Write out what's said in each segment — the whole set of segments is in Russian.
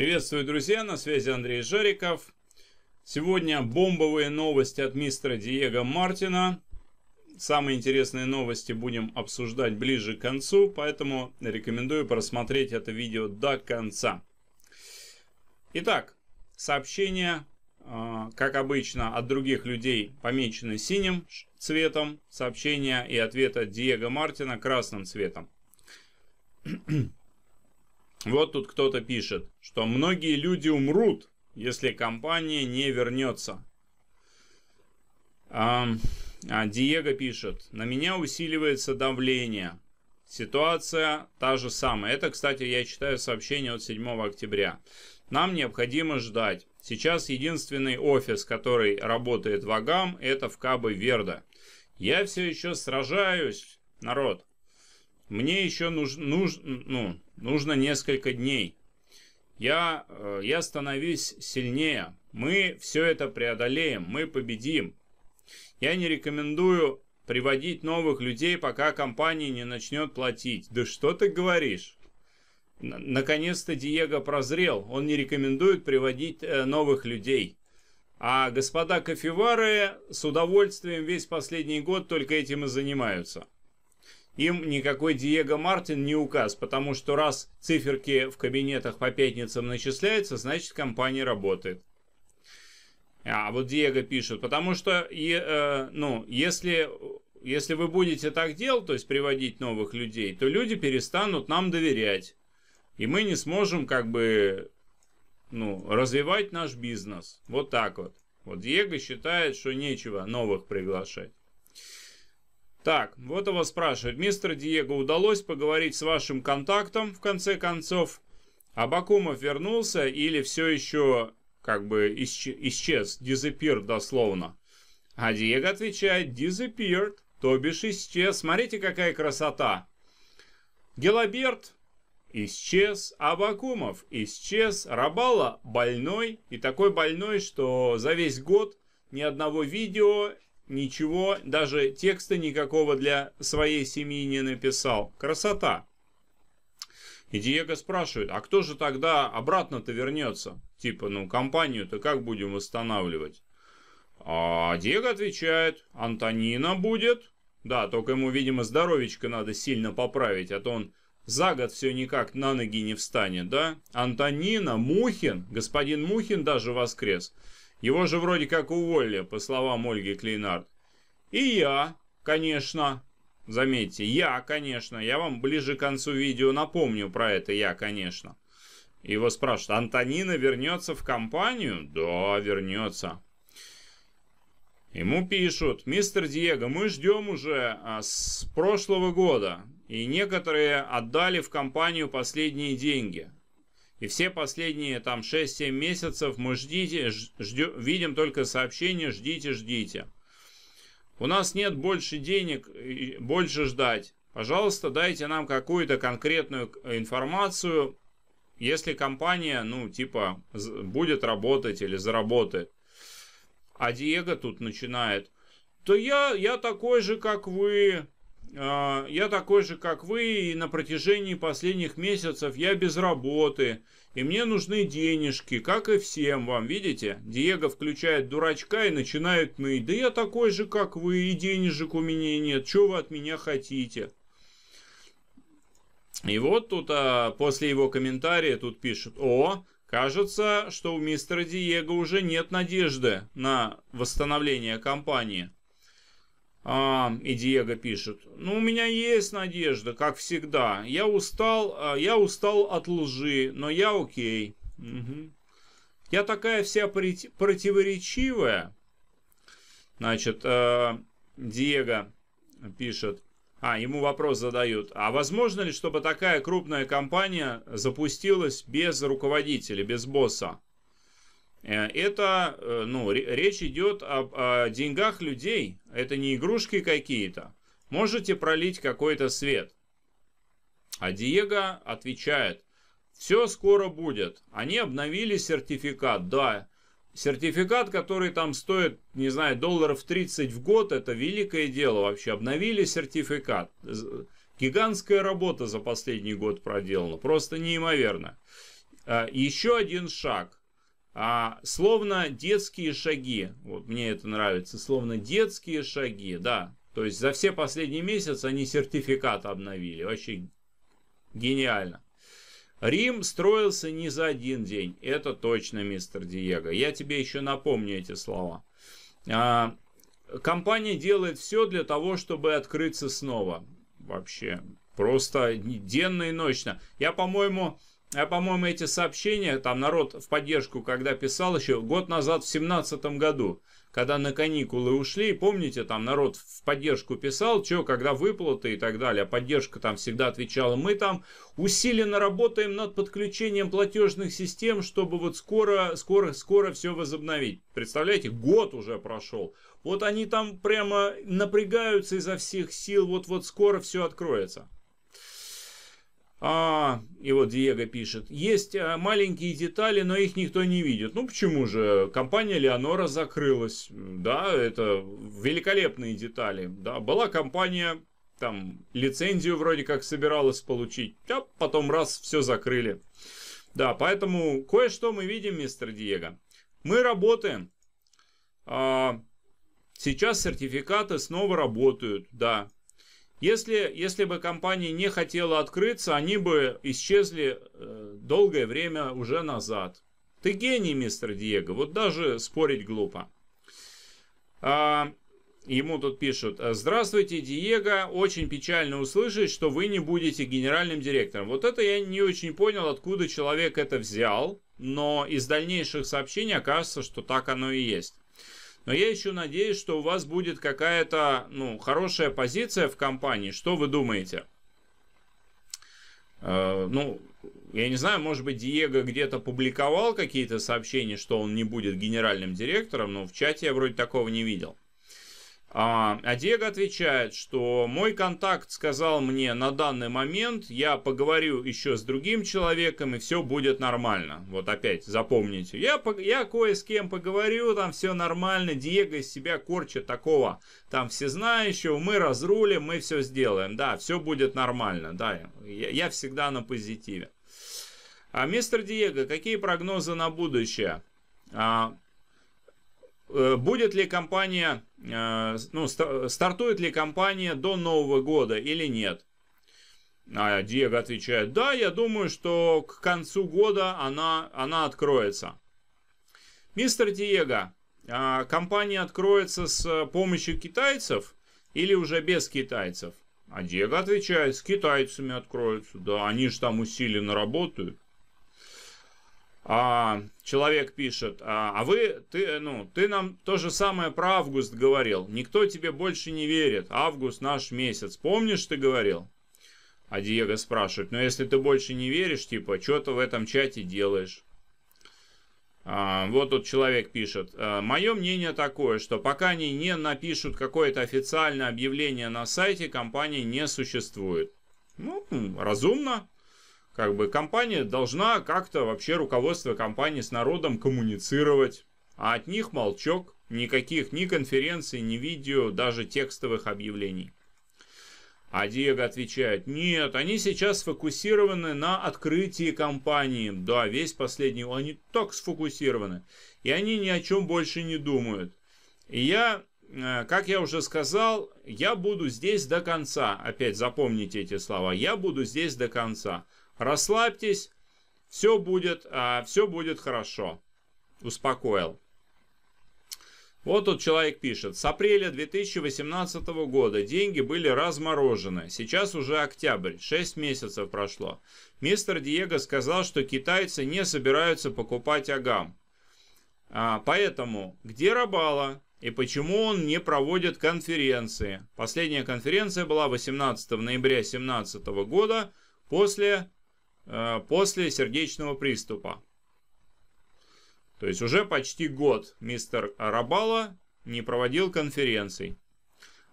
Приветствую, друзья! На связи Андрей Жариков. Сегодня бомбовые новости от мистера Диего Мартина. Самые интересные новости будем обсуждать ближе к концу, поэтому рекомендую просмотреть это видео до конца. Итак, сообщение, а, как обычно, от других людей помечены синим цветом, сообщение и ответ от Диего Мартина красным цветом. Вот тут кто-то пишет, что многие люди умрут, если компания не вернется. А, а Диего пишет, на меня усиливается давление. Ситуация та же самая. Это, кстати, я читаю сообщение от 7 октября. Нам необходимо ждать. Сейчас единственный офис, который работает в Агам, это в Кабо Верда. Я все еще сражаюсь, народ мне еще нуж, нуж, ну, нужно несколько дней. Я, э, я становись сильнее. Мы все это преодолеем, мы победим. Я не рекомендую приводить новых людей, пока компания не начнет платить. Да что ты говоришь? Наконец-то Диего прозрел. Он не рекомендует приводить э, новых людей. А господа кофевары с удовольствием весь последний год только этим и занимаются им никакой Диего Мартин не указ, потому что раз циферки в кабинетах по пятницам начисляются, значит компания работает. А вот Диего пишет, потому что, э, ну, если, если вы будете так делать, то есть приводить новых людей, то люди перестанут нам доверять. И мы не сможем как бы, ну, развивать наш бизнес. Вот так вот. Вот Диего считает, что нечего новых приглашать. Так, вот его спрашивают. Мистер Диего, удалось поговорить с вашим контактом, в конце концов? Абакумов вернулся или все еще как бы исчез, disappeared дословно? А Диего отвечает, disappeared, то бишь исчез. Смотрите, какая красота. Гелаберт исчез, Абакумов исчез, Рабала больной, и такой больной, что за весь год ни одного видео ничего, даже текста никакого для своей семьи не написал. Красота. И Диего спрашивает, а кто же тогда обратно-то вернется? Типа, ну, компанию-то как будем восстанавливать? А Диего отвечает, Антонина будет. Да, только ему, видимо, здоровечко надо сильно поправить, а то он за год все никак на ноги не встанет, да? Антонина, Мухин, господин Мухин даже воскрес. Его же вроде как уволили, по словам Ольги Клейнард. И я, конечно. Заметьте, я, конечно. Я вам ближе к концу видео напомню про это я, конечно. Его спрашивают, Антонина вернется в компанию? Да, вернется. Ему пишут, мистер Диего, мы ждем уже а, с прошлого года, и некоторые отдали в компанию последние деньги. И все последние там 6-7 месяцев мы ждите, ждё, видим только сообщение «ждите, ждите». У нас нет больше денег, больше ждать. Пожалуйста, дайте нам какую-то конкретную информацию, если компания, ну, типа, будет работать или заработает. А Диего тут начинает. То я, я такой же, как вы. А, я такой же, как вы, и на протяжении последних месяцев я без работы, и мне нужны денежки, как и всем вам, видите? Диего включает дурачка и начинает ныть. Да я такой же, как вы, и денежек у меня нет, что вы от меня хотите? И вот тут а, после его комментария тут пишут, о, кажется, что у мистера Диего уже нет надежды на восстановление компании. А, и Диего пишет, ну у меня есть надежда, как всегда. Я устал, а, я устал от лжи, но я окей. Угу. Я такая вся противоречивая. Значит, э, Диего пишет, а, ему вопрос задают. А возможно ли, чтобы такая крупная компания запустилась без руководителя, без босса? Э, это, э, ну, речь идет об, о деньгах людей. Это не игрушки какие-то. Можете пролить какой-то свет. А Диего отвечает, все скоро будет. Они обновили сертификат, да. Сертификат, который там стоит, не знаю, долларов 30 в год, это великое дело вообще. Обновили сертификат. Гигантская работа за последний год проделана, просто неимоверно. А, Еще один шаг. А, словно детские шаги. Вот мне это нравится. Словно детские шаги, да. То есть за все последние месяцы они сертификат обновили. Вообще гениально. Рим строился не за один день. Это точно, мистер Диего. Я тебе еще напомню эти слова. А, компания делает все для того, чтобы открыться снова. Вообще, просто денно и ночно. Я, по-моему, я, а, по-моему, эти сообщения, там народ в поддержку, когда писал еще год назад, в семнадцатом году, когда на каникулы ушли, помните, там народ в поддержку писал, что, когда выплаты и так далее, а поддержка там всегда отвечала, мы там усиленно работаем над подключением платежных систем, чтобы вот скоро, скоро, скоро все возобновить. Представляете, год уже прошел. Вот они там прямо напрягаются изо всех сил, вот-вот скоро все откроется. А, и вот Диего пишет, есть а, маленькие детали, но их никто не видит. Ну почему же? Компания Леонора закрылась. Да, это великолепные детали. Да, была компания, там, лицензию вроде как собиралась получить, а потом раз, все закрыли. Да, поэтому кое-что мы видим, мистер Диего. Мы работаем. А, сейчас сертификаты снова работают, да. Если, если бы компания не хотела открыться, они бы исчезли э, долгое время уже назад. Ты гений, мистер Диего, вот даже спорить глупо. А, ему тут пишут. Здравствуйте, Диего, очень печально услышать, что вы не будете генеральным директором. Вот это я не очень понял, откуда человек это взял, но из дальнейших сообщений окажется, что так оно и есть. Но я еще надеюсь, что у вас будет какая-то ну, хорошая позиция в компании. Что вы думаете? Э, ну, я не знаю, может быть, Диего где-то публиковал какие-то сообщения, что он не будет генеральным директором, но в чате я вроде такого не видел. А, а, Диего отвечает, что мой контакт сказал мне на данный момент, я поговорю еще с другим человеком, и все будет нормально. Вот опять запомните. Я, я кое с кем поговорю, там все нормально. Диего из себя корчит такого, там все знающего, мы разрулим, мы все сделаем. Да, все будет нормально. Да, я, я всегда на позитиве. А, мистер Диего, какие прогнозы на будущее? А, э, будет ли компания Э, ну, стартует ли компания до Нового года или нет. А Диего отвечает, да, я думаю, что к концу года она, она откроется. Мистер Диего, а компания откроется с помощью китайцев или уже без китайцев? А Диего отвечает, с китайцами откроются, да, они же там усиленно работают. А, человек пишет, а, а вы, ты, ну, ты нам то же самое про август говорил. Никто тебе больше не верит. Август наш месяц. Помнишь, ты говорил? А Диего спрашивает, ну если ты больше не веришь, типа, что ты в этом чате делаешь? А, вот тут человек пишет, «А, мое мнение такое, что пока они не напишут какое-то официальное объявление на сайте, компания не существует. Ну, разумно. Как бы компания должна как-то вообще руководство компании с народом коммуницировать, а от них молчок, никаких ни конференций, ни видео, даже текстовых объявлений. А Диего отвечает, нет, они сейчас сфокусированы на открытии компании. Да, весь последний, они так сфокусированы. И они ни о чем больше не думают. И я, э, как я уже сказал, я буду здесь до конца. Опять запомните эти слова. Я буду здесь до конца расслабьтесь, все будет, а, все будет хорошо. Успокоил. Вот тут человек пишет. С апреля 2018 года деньги были разморожены. Сейчас уже октябрь. 6 месяцев прошло. Мистер Диего сказал, что китайцы не собираются покупать агам. А, поэтому, где Рабала? И почему он не проводит конференции? Последняя конференция была 18 ноября 2017 года после Э, после сердечного приступа. То есть уже почти год мистер Арабала не проводил конференций.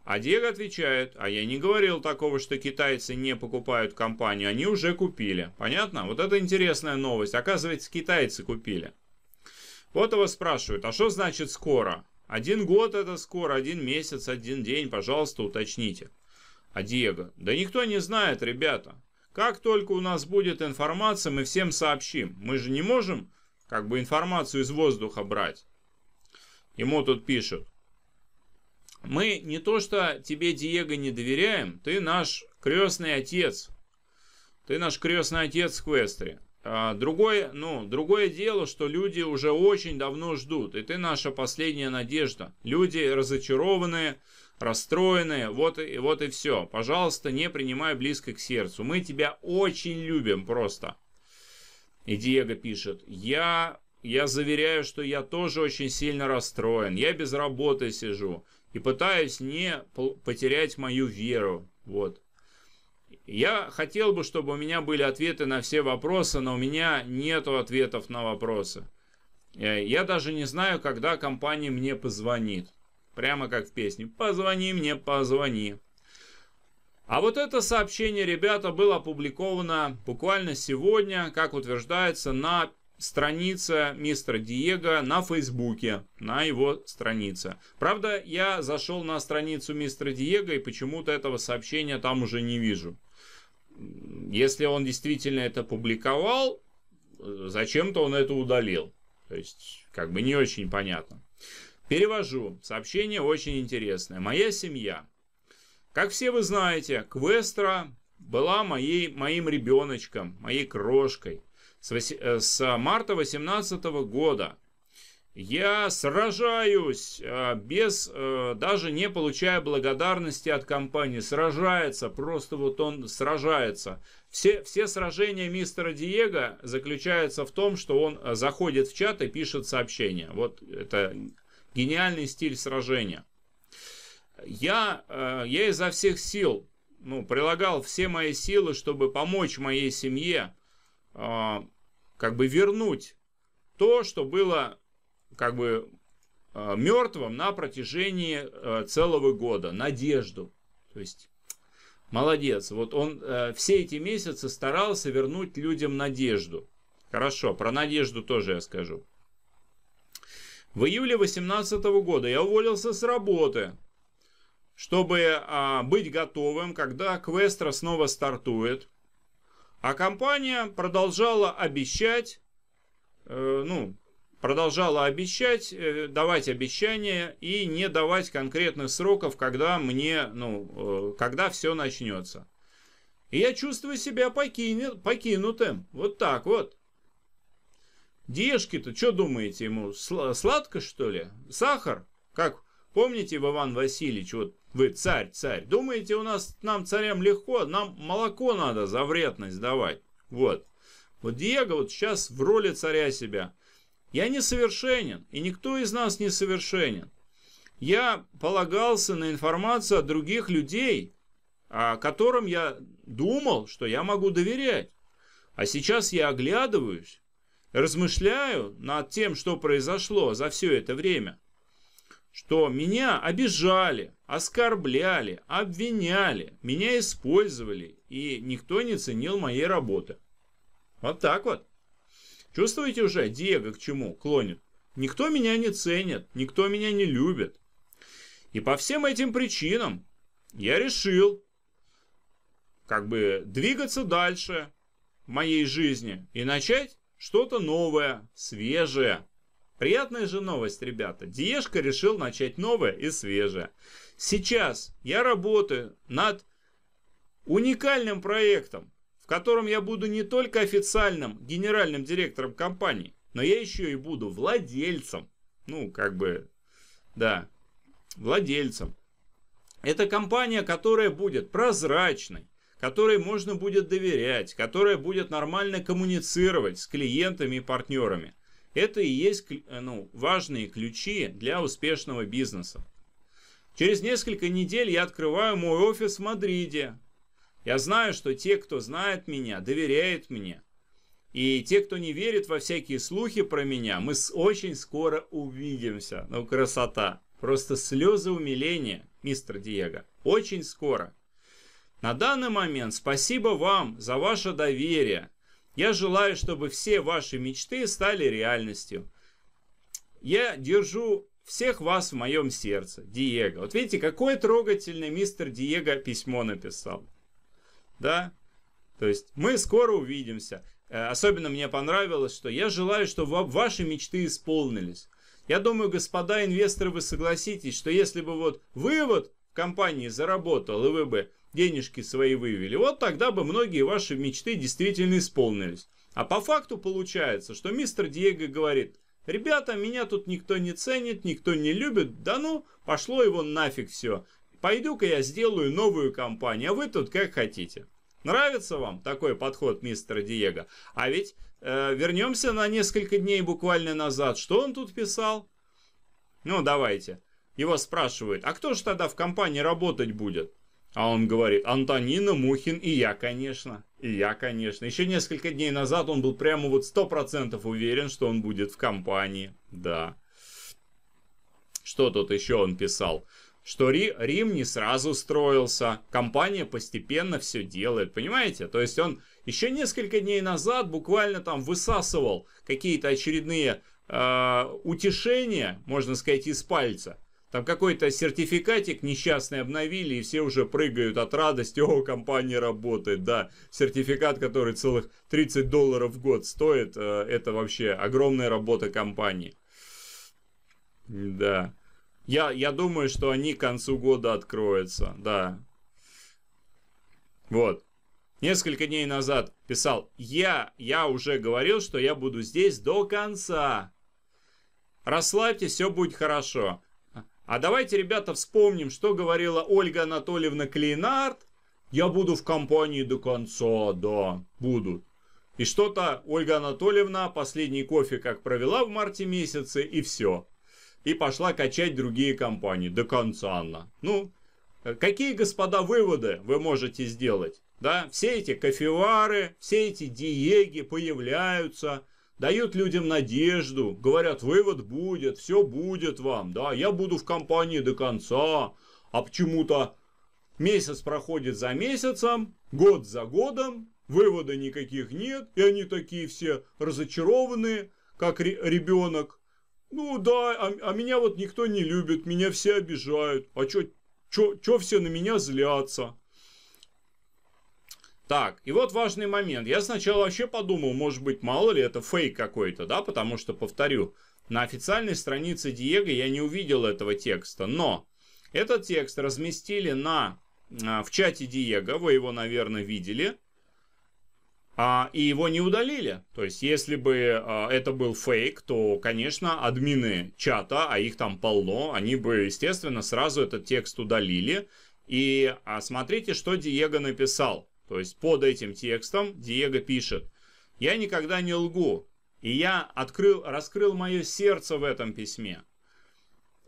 А Диего отвечает, а я не говорил такого, что китайцы не покупают компанию, они уже купили. Понятно? Вот это интересная новость. Оказывается, китайцы купили. Вот его спрашивают, а что значит скоро? Один год это скоро, один месяц, один день, пожалуйста, уточните. А Диего, да никто не знает, ребята. Как только у нас будет информация, мы всем сообщим. Мы же не можем как бы информацию из воздуха брать. Ему тут пишут. Мы не то что тебе, Диего, не доверяем, ты наш крестный отец. Ты наш крестный отец в Квестре. А, другое, ну, другое дело, что люди уже очень давно ждут, и ты наша последняя надежда. Люди разочарованные, расстроенные, вот и, вот и все. Пожалуйста, не принимай близко к сердцу. Мы тебя очень любим просто. И Диего пишет, я, я заверяю, что я тоже очень сильно расстроен. Я без работы сижу и пытаюсь не потерять мою веру. Вот. Я хотел бы, чтобы у меня были ответы на все вопросы, но у меня нет ответов на вопросы. Э, я даже не знаю, когда компания мне позвонит. Прямо как в песне «Позвони мне, позвони». А вот это сообщение, ребята, было опубликовано буквально сегодня, как утверждается, на странице мистера Диего на Фейсбуке, на его странице. Правда, я зашел на страницу мистера Диего и почему-то этого сообщения там уже не вижу. Если он действительно это публиковал, э, зачем-то он это удалил. То есть, как бы не очень понятно. Перевожу. Сообщение очень интересное. Моя семья. Как все вы знаете, Квестра была моей, моим ребеночком, моей крошкой. С, э, с э, марта 2018 года я сражаюсь, э, без, даже не получая благодарности от компании. Сражается, просто вот он сражается. Все, все сражения мистера Диего заключаются в том, что он заходит в чат и пишет сообщение. Вот это гениальный стиль сражения. Я, э, я изо всех сил ну, прилагал все мои силы, чтобы помочь моей семье э, как бы вернуть то, что было как бы э, мертвым на протяжении целого года, надежду. То есть молодец, вот он э, все эти месяцы старался вернуть людям надежду. Хорошо, про надежду тоже я скажу. В июле 2018 года я уволился с работы, чтобы а, быть готовым, когда Квестра снова стартует. А компания продолжала обещать, э, ну, продолжала обещать, э, давать обещания и не давать конкретных сроков, когда мне, ну, э, когда все начнется. И я чувствую себя покину, покинутым. Вот так вот. Дешки-то, что думаете ему, сладко что ли? Сахар? Как помните, Иван Васильевич, вот вы царь, царь. Думаете, у нас, нам царям легко, нам молоко надо за вредность давать. Вот. Вот Диего вот сейчас в роли царя себя. Я несовершенен, и никто из нас не совершенен. Я полагался на информацию от других людей, о которым я думал, что я могу доверять. А сейчас я оглядываюсь размышляю над тем, что произошло за все это время, что меня обижали, оскорбляли, обвиняли, меня использовали, и никто не ценил моей работы. Вот так вот. Чувствуете уже, Диего к чему клонит? Никто меня не ценит, никто меня не любит. И по всем этим причинам я решил как бы двигаться дальше в моей жизни и начать что-то новое, свежее. Приятная же новость, ребята. Диешка решил начать новое и свежее. Сейчас я работаю над уникальным проектом, в котором я буду не только официальным генеральным директором компании, но я еще и буду владельцем. Ну, как бы, да, владельцем. Это компания, которая будет прозрачной, которой можно будет доверять, которая будет нормально коммуницировать с клиентами и партнерами. Это и есть э, ну, важные ключи для успешного бизнеса. Через несколько недель я открываю мой офис в Мадриде. Я знаю, что те, кто знает меня, доверяют мне. И те, кто не верит во всякие слухи про меня, мы очень скоро увидимся. Ну, красота. Просто слезы умиления, мистер Диего. Очень скоро. На данный момент спасибо вам за ваше доверие. Я желаю, чтобы все ваши мечты стали реальностью. Я держу всех вас в моем сердце. Диего. Вот видите, какое трогательное мистер Диего письмо написал. Да? То есть мы скоро увидимся. Э, особенно мне понравилось, что я желаю, чтобы ваши мечты исполнились. Я думаю, господа инвесторы, вы согласитесь, что если бы вот вы вот компании заработал, и вы бы денежки свои вывели, вот тогда бы многие ваши мечты действительно исполнились. А по факту получается, что мистер Диего говорит, ребята, меня тут никто не ценит, никто не любит, да ну, пошло его нафиг все. Пойду-ка я сделаю новую компанию, а вы тут как хотите. Нравится вам такой подход мистера Диего? А ведь э, вернемся на несколько дней буквально назад. Что он тут писал? Ну, давайте. Его спрашивают, а кто же тогда в компании работать будет? А он говорит, Антонина, Мухин и я, конечно. И я, конечно. Еще несколько дней назад он был прямо вот сто процентов уверен, что он будет в компании. Да. Что тут еще он писал? Что Ри, Рим не сразу строился, компания постепенно все делает, понимаете? То есть он еще несколько дней назад буквально там высасывал какие-то очередные э, утешения, можно сказать, из пальца. Там какой-то сертификатик несчастный обновили, и все уже прыгают от радости. О, компания работает, да. Сертификат, который целых 30 долларов в год стоит, э, это вообще огромная работа компании. Да. Я, я думаю, что они к концу года откроются, да. Вот. Несколько дней назад писал, я, я уже говорил, что я буду здесь до конца. Расслабьтесь, все будет хорошо. А давайте, ребята, вспомним, что говорила Ольга Анатольевна Клейнард. Я буду в компании до конца, да, буду. И что-то Ольга Анатольевна последний кофе как провела в марте месяце, и все. И пошла качать другие компании. До конца она. Ну, какие, господа, выводы вы можете сделать? Да, все эти кофевары, все эти диеги появляются – дают людям надежду, говорят, вывод будет, все будет вам, да, я буду в компании до конца, а почему-то месяц проходит за месяцем, год за годом, вывода никаких нет, и они такие все разочарованные, как ре- ребенок. Ну да, а, а меня вот никто не любит, меня все обижают, а чё, чё, чё все на меня злятся? Так, и вот важный момент. Я сначала вообще подумал, может быть, мало ли это фейк какой-то, да, потому что, повторю, на официальной странице Диего я не увидел этого текста, но этот текст разместили на, а, в чате Диего, вы его, наверное, видели, а, и его не удалили. То есть, если бы а, это был фейк, то, конечно, админы чата, а их там полно, они бы, естественно, сразу этот текст удалили. И а, смотрите, что Диего написал. То есть под этим текстом Диего пишет, «Я никогда не лгу, и я открыл, раскрыл мое сердце в этом письме.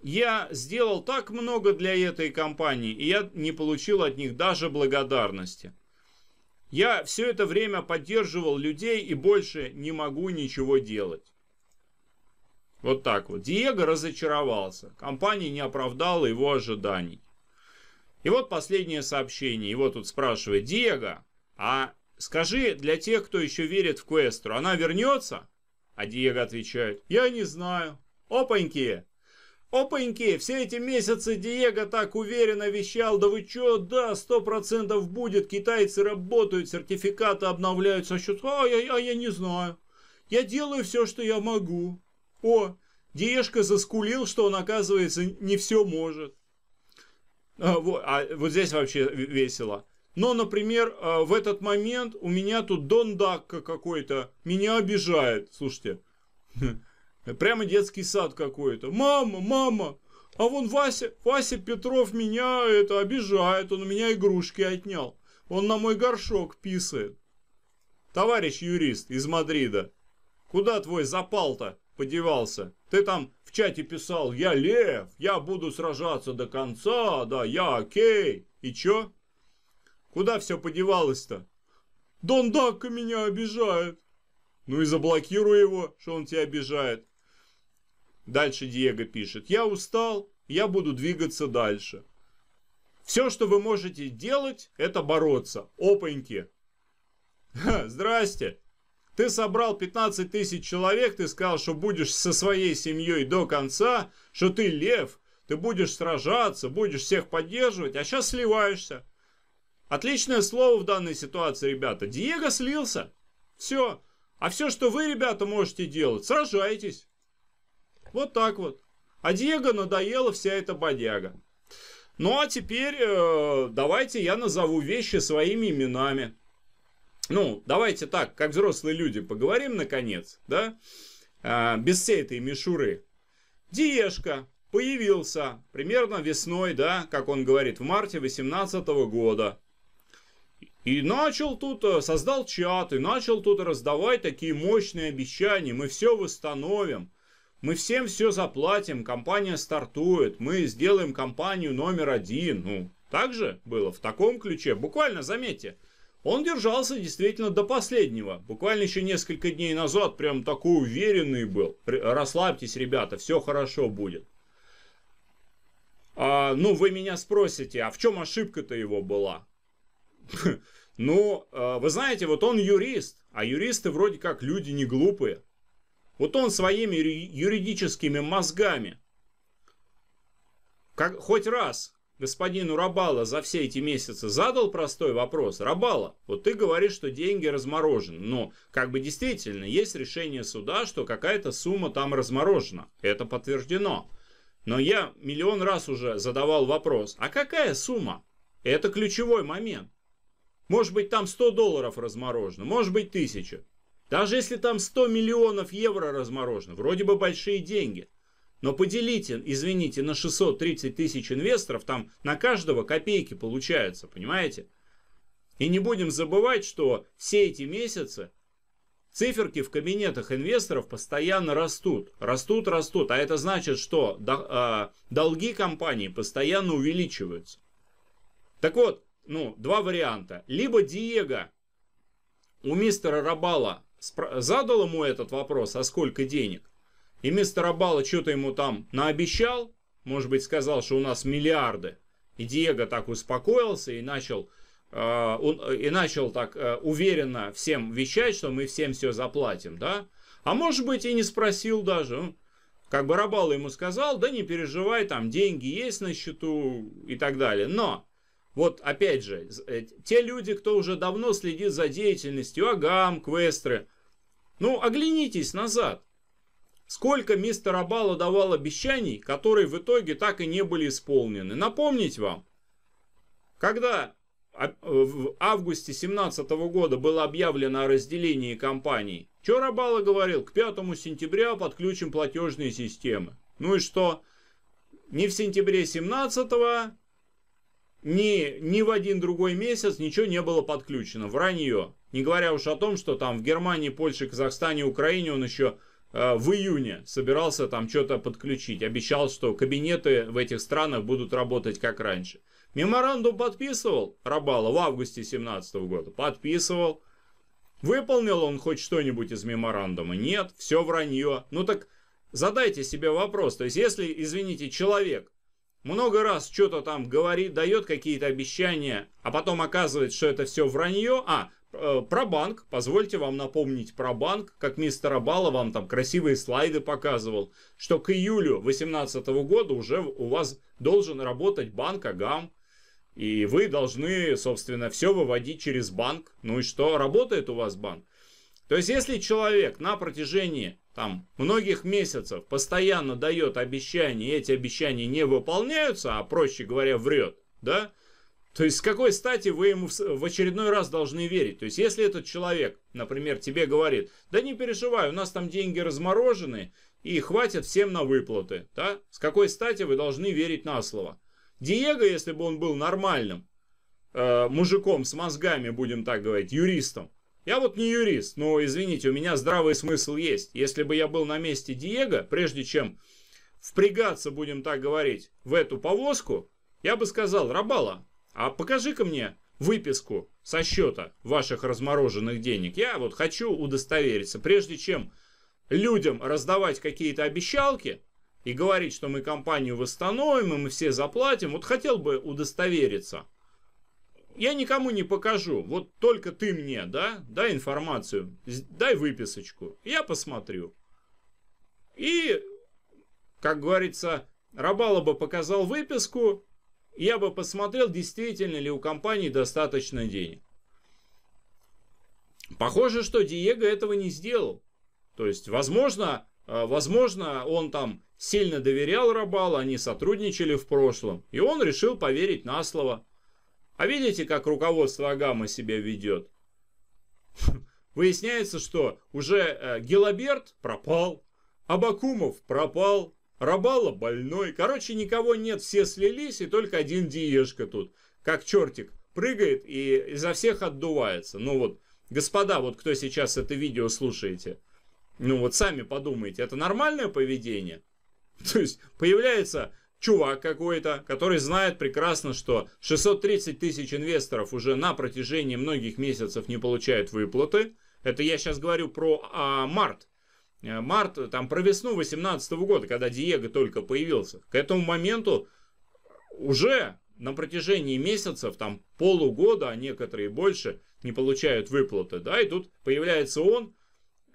Я сделал так много для этой компании, и я не получил от них даже благодарности. Я все это время поддерживал людей и больше не могу ничего делать. Вот так вот. Диего разочаровался. Компания не оправдала его ожиданий. И вот последнее сообщение. Его тут спрашивает. Диего, а скажи для тех, кто еще верит в Квестру, она вернется? А Диего отвечает. Я не знаю. Опаньки! Опаньки, все эти месяцы Диего так уверенно вещал, да вы чё, да, сто процентов будет, китайцы работают, сертификаты обновляются, а счет, а я, а я не знаю. Я делаю все, что я могу. О, Диешка заскулил, что он, оказывается, не все может. А, вот, а вот здесь вообще весело. Но, например, а, в этот момент у меня тут Дондак какой-то меня обижает. Слушайте, прямо детский сад какой-то. Мама, мама, а вон Вася, Вася Петров меня это обижает, он у меня игрушки отнял. Он на мой горшок писает. Товарищ юрист из Мадрида, куда твой запал-то? подевался? Ты там в чате писал, я лев, я буду сражаться до конца, да, я окей. И чё? Куда все подевалось-то? Дон Дака меня обижает. Ну и заблокируй его, что он тебя обижает. Дальше Диего пишет. Я устал, я буду двигаться дальше. Все, что вы можете делать, это бороться. Опаньки. Ха, здрасте. Ты собрал 15 тысяч человек, ты сказал, что будешь со своей семьей до конца, что ты лев, ты будешь сражаться, будешь всех поддерживать, а сейчас сливаешься. Отличное слово в данной ситуации, ребята. Диего слился. Все. А все, что вы, ребята, можете делать, сражайтесь. Вот так вот. А Диего надоела вся эта бодяга. Ну а теперь э, давайте я назову вещи своими именами ну, давайте так, как взрослые люди, поговорим наконец, да, а, без всей этой мишуры. Диешка появился примерно весной, да, как он говорит, в марте 18 года. И начал тут, э, создал чат, и начал тут раздавать такие мощные обещания. Мы все восстановим, мы всем все заплатим, компания стартует, мы сделаем компанию номер один. Ну, так же было, в таком ключе. Буквально, заметьте, он держался действительно до последнего. Буквально еще несколько дней назад прям такой уверенный был. Расслабьтесь, ребята, все хорошо будет. А, ну, вы меня спросите, а в чем ошибка-то его была? Ну, а, вы знаете, вот он юрист, а юристы вроде как люди не глупые. Вот он своими юридическими мозгами как, хоть раз господину Рабала за все эти месяцы задал простой вопрос. Рабала, вот ты говоришь, что деньги разморожены. Но как бы действительно есть решение суда, что какая-то сумма там разморожена. Это подтверждено. Но я миллион раз уже задавал вопрос, а какая сумма? Это ключевой момент. Может быть там 100 долларов разморожено, может быть 1000. Даже если там 100 миллионов евро разморожено, вроде бы большие деньги – но поделите, извините, на 630 тысяч инвесторов, там на каждого копейки получаются, понимаете? И не будем забывать, что все эти месяцы циферки в кабинетах инвесторов постоянно растут. Растут, растут. А это значит, что а, долги компании постоянно увеличиваются. Так вот, ну, два варианта. Либо Диего у мистера Рабала задал ему этот вопрос, а сколько денег? И мистер Абала что-то ему там наобещал, может быть, сказал, что у нас миллиарды. И Диего так успокоился и начал, э, он, э, и начал так э, уверенно всем вещать, что мы всем все заплатим, да? А может быть, и не спросил даже. Ну, как бы Рабал ему сказал, да не переживай, там деньги есть на счету и так далее. Но вот опять же, э, те люди, кто уже давно следит за деятельностью Агам, Квестры, ну, оглянитесь назад. Сколько мистер Абало давал обещаний, которые в итоге так и не были исполнены. Напомнить вам, когда а, э, в августе 2017 года было объявлено о разделении компаний, что Рабало говорил, к 5 сентября подключим платежные системы. Ну и что? Ни в сентябре 17 ни, ни в один другой месяц ничего не было подключено. Вранье. Не говоря уж о том, что там в Германии, Польше, Казахстане, Украине он еще Э, в июне собирался там что-то подключить. Обещал, что кабинеты в этих странах будут работать как раньше. Меморандум подписывал Рабала в августе 2017 года. Подписывал. Выполнил он хоть что-нибудь из меморандума? Нет, все вранье. Ну так задайте себе вопрос. То есть если, извините, человек много раз что-то там говорит, дает какие-то обещания, а потом оказывается, что это все вранье. А, Э, про банк, позвольте вам напомнить про банк, как мистер Абала вам там красивые слайды показывал, что к июлю 2018 года уже у вас должен работать банк Агам, и вы должны, собственно, все выводить через банк. Ну и что, работает у вас банк? То есть, если человек на протяжении там, многих месяцев постоянно дает обещания, и эти обещания не выполняются, а, проще говоря, врет, да, то есть с какой стати вы ему в очередной раз должны верить? То есть если этот человек, например, тебе говорит, да не переживай, у нас там деньги разморожены и хватит всем на выплаты, да? С какой стати вы должны верить на слово? Диего, если бы он был нормальным э, мужиком с мозгами, будем так говорить, юристом, я вот не юрист, но извините, у меня здравый смысл есть. Если бы я был на месте Диего, прежде чем впрягаться, будем так говорить, в эту повозку, я бы сказал, Рабала, а покажи-ка мне выписку со счета ваших размороженных денег. Я вот хочу удостовериться, прежде чем людям раздавать какие-то обещалки и говорить, что мы компанию восстановим, и мы все заплатим. Вот хотел бы удостовериться. Я никому не покажу. Вот только ты мне, да, дай информацию, дай выписочку. Я посмотрю. И, как говорится, Рабалоба показал выписку, я бы посмотрел, действительно ли у компании достаточно денег. Похоже, что Диего этого не сделал. То есть, возможно, э, возможно, он там сильно доверял Рабалу, они сотрудничали в прошлом, и он решил поверить на слово. А видите, как руководство Агама себя ведет? Выясняется, что уже э, Гелоберт пропал, Абакумов пропал, Рабала больной. Короче, никого нет, все слились, и только один диешка тут, как чертик, прыгает и изо всех отдувается. Ну вот, господа, вот кто сейчас это видео слушаете, ну вот сами подумайте, это нормальное поведение? То есть появляется чувак какой-то, который знает прекрасно, что 630 тысяч инвесторов уже на протяжении многих месяцев не получают выплаты. Это я сейчас говорю про а, март. Э, март, э, там про весну 18 года, когда Диего только появился. К этому моменту уже на протяжении месяцев, там полугода, а некоторые больше, не получают выплаты, да, и тут появляется он,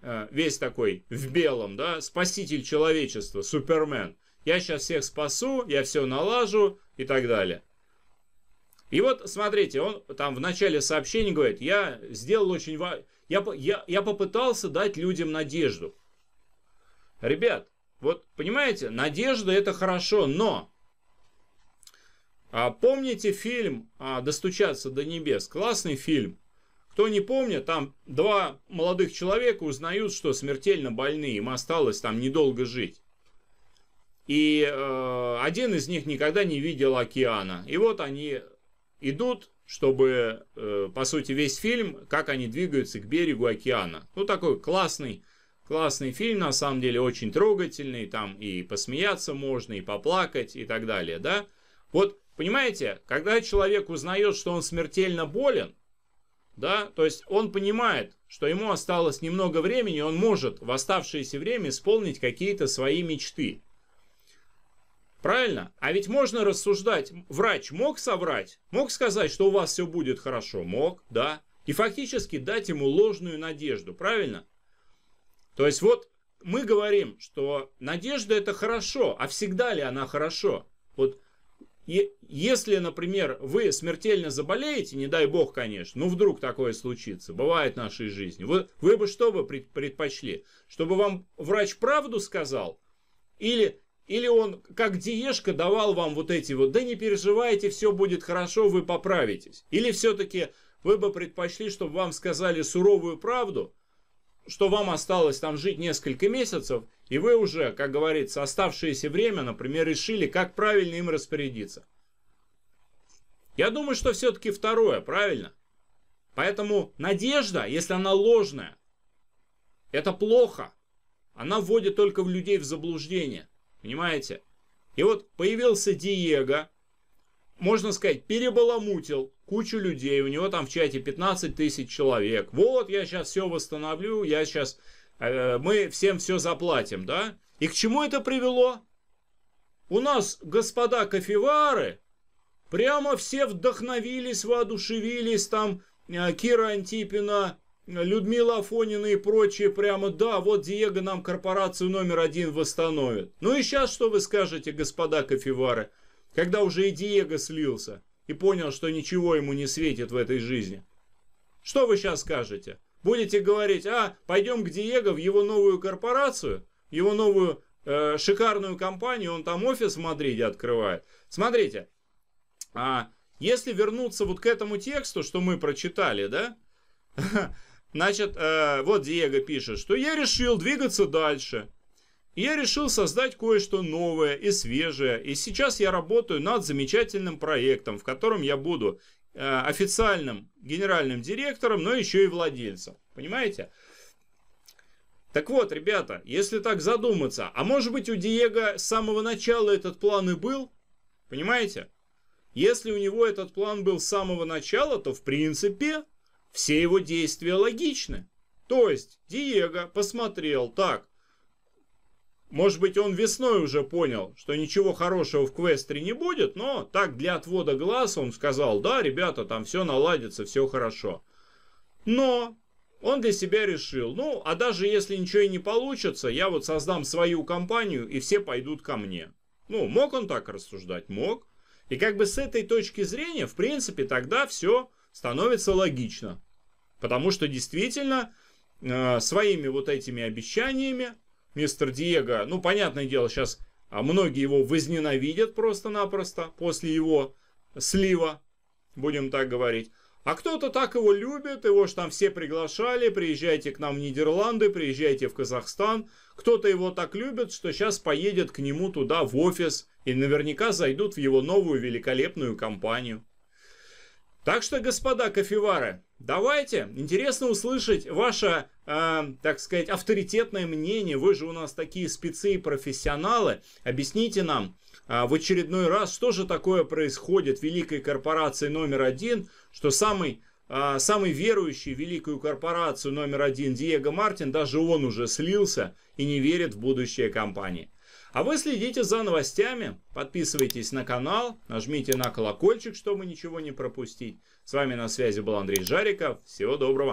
э, весь такой в белом, да, спаситель человечества, супермен. Я сейчас всех спасу, я все налажу и так далее. И вот, смотрите, он там в начале сообщения говорит, я сделал очень... Я, я, я попытался дать людям надежду. Ребят, вот понимаете, надежда это хорошо, но а, помните фильм а, «Достучаться до небес»? Классный фильм. Кто не помнит, там два молодых человека узнают, что смертельно больны, им осталось там недолго жить. И э, один из них никогда не видел океана. И вот они идут, чтобы, э, по сути, весь фильм, как они двигаются к берегу океана. Ну, такой классный Классный фильм, на самом деле, очень трогательный, там и посмеяться можно, и поплакать, и так далее, да? Вот, понимаете, когда человек узнает, что он смертельно болен, да, то есть он понимает, что ему осталось немного времени, он может в оставшееся время исполнить какие-то свои мечты. Правильно? А ведь можно рассуждать, врач мог соврать, мог сказать, что у вас все будет хорошо, мог, да, и фактически дать ему ложную надежду, правильно? То есть вот мы говорим, что надежда это хорошо, а всегда ли она хорошо? Вот и если, например, вы смертельно заболеете, не дай бог, конечно, ну вдруг такое случится, бывает в нашей жизни, вы, вы бы что бы предпочли? Чтобы вам врач правду сказал? Или, или он, как диешка, давал вам вот эти вот, да не переживайте, все будет хорошо, вы поправитесь? Или все-таки вы бы предпочли, чтобы вам сказали суровую правду, что вам осталось там жить несколько месяцев, и вы уже, как говорится, оставшееся время, например, решили, как правильно им распорядиться. Я думаю, что все-таки второе, правильно? Поэтому надежда, если она ложная, это плохо. Она вводит только в людей в заблуждение. Понимаете? И вот появился Диего, можно сказать, перебаламутил кучу людей, у него там в чате 15 тысяч человек. Вот, я сейчас все восстановлю, я сейчас, э, мы всем все заплатим, да? И к чему это привело? У нас, господа кофевары, прямо все вдохновились, воодушевились, там э, Кира Антипина, Людмила Афонина и прочие прямо, да, вот Диего нам корпорацию номер один восстановит. Ну и сейчас что вы скажете, господа кофевары, когда уже и Диего слился? и понял, что ничего ему не светит в этой жизни. Что вы сейчас скажете? Будете говорить, а, пойдем к Диего в его новую корпорацию, его новую э, шикарную компанию, он там офис в Мадриде открывает. Смотрите, а, если вернуться вот к этому тексту, что мы прочитали, да, значит, э, вот Диего пишет, что я решил двигаться дальше – я решил создать кое-что новое и свежее. И сейчас я работаю над замечательным проектом, в котором я буду э, официальным генеральным директором, но еще и владельцем. Понимаете? Так вот, ребята, если так задуматься, а может быть у Диего с самого начала этот план и был? Понимаете? Если у него этот план был с самого начала, то в принципе все его действия логичны. То есть Диего посмотрел, так, может быть, он весной уже понял, что ничего хорошего в квестре не будет, но так для отвода глаз он сказал, да, ребята, там все наладится, все хорошо. Но он для себя решил, ну, а даже если ничего и не получится, я вот создам свою компанию, и все пойдут ко мне. Ну, мог он так рассуждать? Мог. И как бы с этой точки зрения, в принципе, тогда все становится логично. Потому что действительно, э, своими вот этими обещаниями мистер Диего, ну, понятное дело, сейчас а, многие его возненавидят просто-напросто после его слива, будем так говорить. А кто-то так его любит, его же там все приглашали, приезжайте к нам в Нидерланды, приезжайте в Казахстан. Кто-то его так любит, что сейчас поедет к нему туда в офис и наверняка зайдут в его новую великолепную компанию. Так что, господа кофевары, Давайте, интересно услышать ваше, э, так сказать, авторитетное мнение. Вы же у нас такие спецы и профессионалы. Объясните нам э, в очередной раз, что же такое происходит в великой корпорации номер один, что самый э, самый верующий в великую корпорацию номер один Диего Мартин, даже он уже слился и не верит в будущее компании. А вы следите за новостями, подписывайтесь на канал, нажмите на колокольчик, чтобы ничего не пропустить. С вами на связи был Андрей Жариков. Всего доброго!